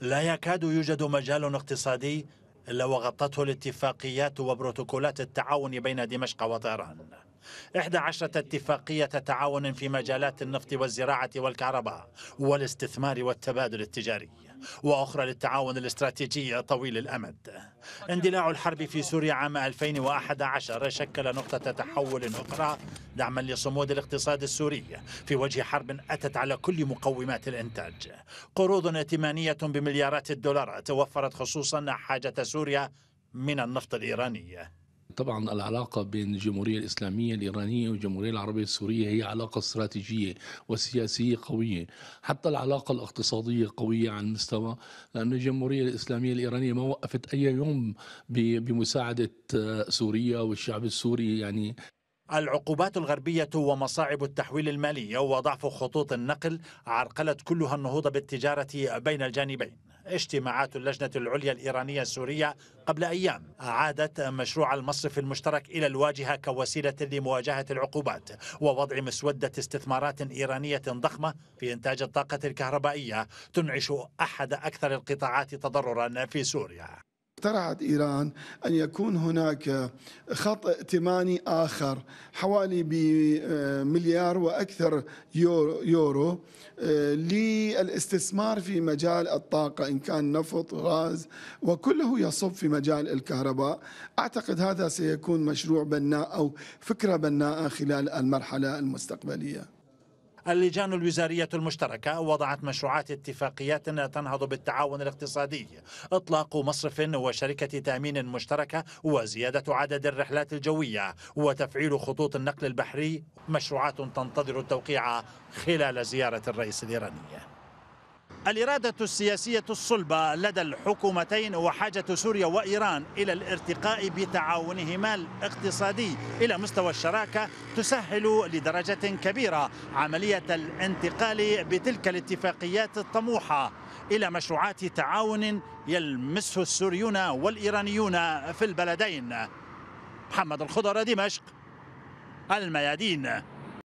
لا يكاد يوجد مجال اقتصادي إلا وغطته الاتفاقيات وبروتوكولات التعاون بين دمشق وطهران 11 اتفاقية تعاون في مجالات النفط والزراعة والكهرباء والاستثمار والتبادل التجاري وأخرى للتعاون الاستراتيجي طويل الأمد اندلاع الحرب في سوريا عام 2011 شكل نقطة تحول أخرى دعما لصمود الاقتصاد السوري في وجه حرب أتت على كل مقومات الإنتاج قروض ائتمانية بمليارات الدولارات وفرت خصوصا حاجة سوريا من النفط الإيراني طبعا العلاقة بين الجمهورية الإسلامية الإيرانية والجمهورية العربية السورية هي علاقة استراتيجية وسياسية قوية حتى العلاقة الاقتصادية قوية عن مستوى لأن الجمهورية الإسلامية الإيرانية ما وقفت أي يوم بمساعدة آه، سوريا والشعب السوري يعني العقوبات الغربية ومصاعب التحويل المالي وضعف خطوط النقل عرقلت كلها النهوض بالتجارة بين الجانبين اجتماعات اللجنة العليا الإيرانية السورية قبل أيام أعادت مشروع المصرف المشترك إلى الواجهة كوسيلة لمواجهة العقوبات ووضع مسودة استثمارات إيرانية ضخمة في إنتاج الطاقة الكهربائية تنعش أحد أكثر القطاعات تضررا في سوريا اقترحت إيران أن يكون هناك خط ائتماني آخر حوالي بمليار آه، وأكثر يورو, يورو آه، للاستثمار في مجال الطاقة إن كان نفط غاز وكله يصب في مجال الكهرباء أعتقد هذا سيكون مشروع بناء أو فكرة بناءة خلال المرحلة المستقبلية اللجان الوزارية المشتركة وضعت مشروعات اتفاقيات تنهض بالتعاون الاقتصادي إطلاق مصرف وشركة تأمين مشتركة وزيادة عدد الرحلات الجوية وتفعيل خطوط النقل البحري مشروعات تنتظر التوقيع خلال زيارة الرئيس الإيراني الإرادة السياسية الصلبة لدى الحكومتين وحاجة سوريا وإيران إلى الارتقاء بتعاونهما الاقتصادي إلى مستوى الشراكة تسهل لدرجة كبيرة عملية الانتقال بتلك الاتفاقيات الطموحة إلى مشروعات تعاون يلمسه السوريون والإيرانيون في البلدين محمد الخضر دمشق الميادين